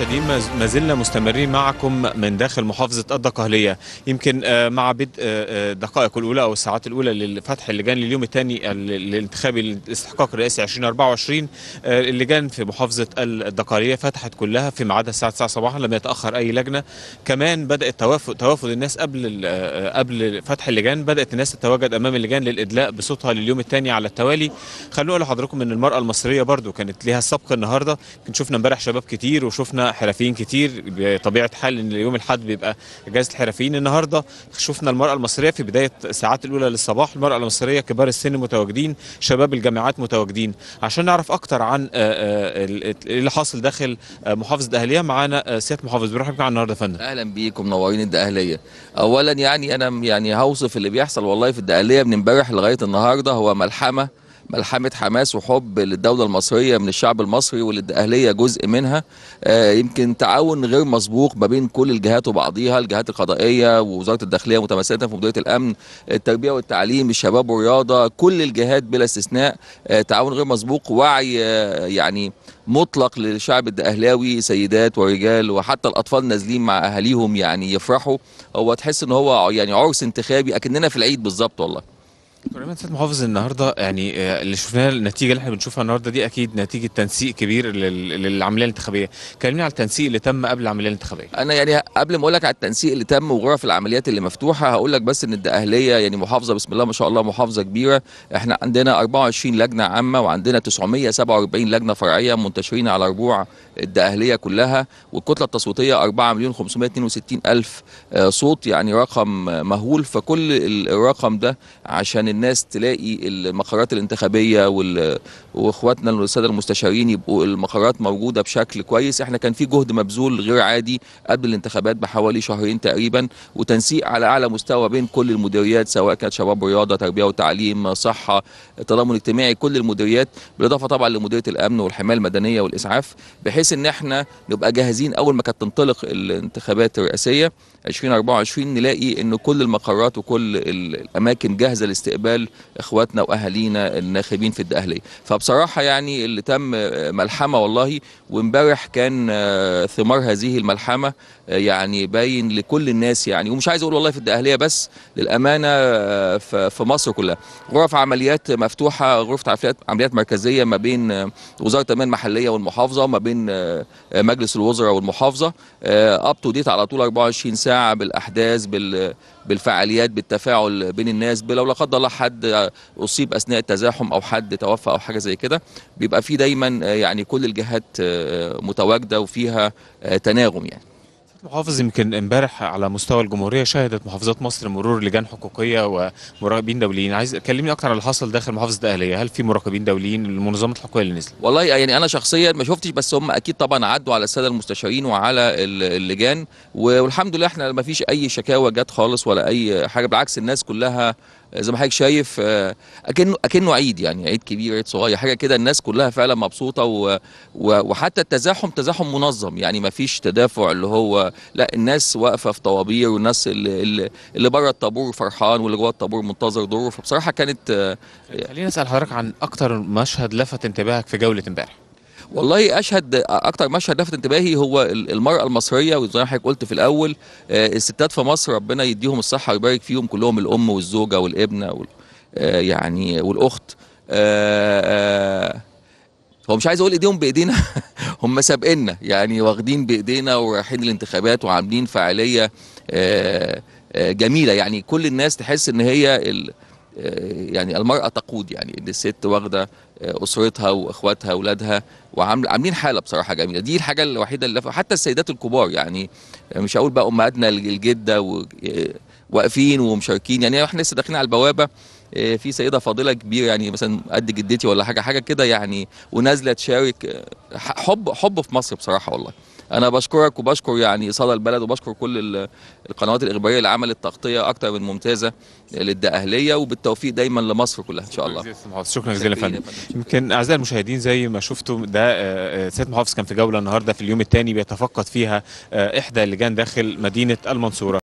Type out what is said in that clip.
المشاهدين ما زلنا مستمرين معكم من داخل محافظة الدقهلية يمكن آه، مع بدء الدقائق آه، آه، الأولى أو الساعات الأولى لفتح اللجان لليوم الثاني الانتخابي للاستحقاق الرئاسي 2024 اللجان في محافظة الدقهلية فتحت كلها في عدا الساعة 9 صباحا لم يتأخر أي لجنة كمان بدأت توافد, توافد الناس قبل قبل فتح اللجان بدأت الناس تتواجد أمام اللجان للإدلاء بصوتها لليوم الثاني على التوالي خلونا نقول لحضركم إن المرأة المصرية برضو كانت لها السبق النهاردة كنت شفنا امبارح شباب كتير وشفنا حرفيين كتير بطبيعه حال ان يوم الاحد بيبقى اجازه الحرفيين النهارده شفنا المراه المصريه في بدايه الساعات الاولى للصباح المراه المصريه كبار السن متواجدين شباب الجامعات متواجدين عشان نعرف اكتر عن آه، آه، إيه اللي حاصل داخل آه، محافظه الاهليه معانا سياده محافظ برحب بك النهارده يا فندم اهلا بيكم منورين الدقهليه اولا يعني انا يعني هوصف اللي بيحصل والله في الدقهليه من امبارح لغايه النهارده هو ملحمه ملحمه حماس وحب للدوله المصريه من الشعب المصري والاهليه جزء منها آه، يمكن تعاون غير مسبوق ما بين كل الجهات وبعضيها الجهات القضائيه ووزاره الداخليه متمثله في مديريه الامن التربيه والتعليم الشباب والرياضه كل الجهات بلا استثناء آه، تعاون غير مسبوق وعي آه، يعني مطلق للشعب الاهلاوي سيدات ورجال وحتى الاطفال نازلين مع اهاليهم يعني يفرحوا هو تحس ان هو يعني عرس انتخابي اكننا في العيد بالظبط والله كريم سيد محافظ النهارده يعني آه، اللي شفناه النتيجه اللي احنا بنشوفها النهارده دي اكيد نتيجه تنسيق كبير للعمليه الانتخابيه، كلمني على التنسيق اللي تم قبل العمليه الانتخابيه. انا يعني قبل ما اقول لك على التنسيق اللي تم وغرف العمليات اللي مفتوحه هقول لك بس ان الدقهليه يعني محافظه بسم الله ما شاء الله محافظه كبيره، احنا عندنا 24 لجنه عامه وعندنا 947 لجنه فرعيه منتشرين على ربوع الدقهليه كلها والكتله التصويتيه 4 مليون 562 الف آه، صوت يعني رقم مهول فكل الرقم ده عشان الناس تلاقي المقرات الانتخابيه وال... واخواتنا الساده المستشارين يبقوا المقرات موجوده بشكل كويس احنا كان في جهد مبذول غير عادي قبل الانتخابات بحوالي شهرين تقريبا وتنسيق على اعلى مستوى بين كل المديريات سواء كانت شباب رياضه تربيه وتعليم صحه تضامن اجتماعي كل المديريات بالاضافه طبعا لمديريه الامن والحمايه المدنيه والاسعاف بحيث ان احنا نبقى جاهزين اول ما كانت تنطلق الانتخابات الرئاسيه 2024 نلاقي ان كل المقرات وكل الاماكن جاهزه لاستقبال قبال اخواتنا واهالينا الناخبين في الدقهليه فبصراحه يعني اللي تم ملحمه والله وامبارح كان آه، ثمار هذه الملحمه آه، يعني باين لكل الناس يعني ومش عايز اقول والله في الدقهليه بس للامانه آه، في مصر كلها غرف عمليات مفتوحه غرفه عمليات مركزيه ما بين وزاره التنميه المحليه والمحافظه ما بين مجلس الوزراء والمحافظه اب تو ديت على طول 24 ساعه بالاحداث بال بالفعاليات بالتفاعل بين الناس لو لا قدر الله حد اصيب اثناء التزاحم او حد توفى او حاجه زي كده بيبقى في دايما يعني كل الجهات متواجده وفيها تناغم يعني محافظ يمكن امبارح على مستوى الجمهوريه شهدت محافظات مصر مرور لجان حقوقيه ومراقبين دوليين عايز كلمني اكتر على اللي حصل داخل محافظه الاهليه هل في مراقبين دوليين للمنظمات الحقوقيه اللي نزلت والله يعني انا شخصيا ما شفتش بس هم اكيد طبعا عدوا على الساده المستشارين وعلى اللجان والحمد لله احنا ما فيش اي شكاوى جت خالص ولا اي حاجه بالعكس الناس كلها آه، زي ما حضرتك شايف آه، اكنه اكنه عيد يعني عيد كبير عيد صغير حاجه كده الناس كلها فعلا مبسوطه و وحتى التزاحم تزاحم منظم يعني ما فيش تدافع اللي هو لا الناس واقفه في طوابير والناس اللي اللي بره الطابور فرحان واللي جوه الطابور منتظر دوره فبصراحه كانت آه، خليني اسال حضرتك عن اكتر مشهد لفت انتباهك في جوله امبارح والله اشهد اكتر مشهد لفت انتباهي هو المراه المصريه وزي ما حضرتك قلت في الاول آه، الستات في مصر ربنا يديهم الصحه ويبارك فيهم كلهم الام والزوجه والابنه وال آه، يعني والاخت آه، هو مش عايز اقول ايديهم بايدينا هم سابقنا يعني واخدين بايدينا ورايحين الانتخابات وعاملين فعاليه جميله يعني كل الناس تحس ان هي ال... آه، يعني المرأة تقود يعني إن الست واخدة آه، أسرتها وإخواتها أولادها وعاملين حالة بصراحة جميلة دي الحاجة الوحيدة اللي حتى السيدات الكبار يعني آه، مش هقول بقى أمهاتنا الجدة واقفين ومشاركين يعني احنا لسه داخلين على البوابة في سيدة فاضلة كبيرة يعني مثلا قد جدتي ولا حاجة حاجة كده يعني ونازلة تشارك حب حب في مصر بصراحة والله انا بشكرك وبشكر يعني صدى البلد وبشكر كل القنوات الاخباريه اللي عملت تغطيه اكتر من ممتازه للدقهليه وبالتوفيق دايما لمصر كلها ان شاء الله شكرا جزيلا يا فندم يمكن اعزائي المشاهدين زي ما شفتوا ده آه، آه، سيد محافظ كان في جوله النهارده في اليوم الثاني بيتفقد فيها آه، احدى اللجان داخل مدينه المنصوره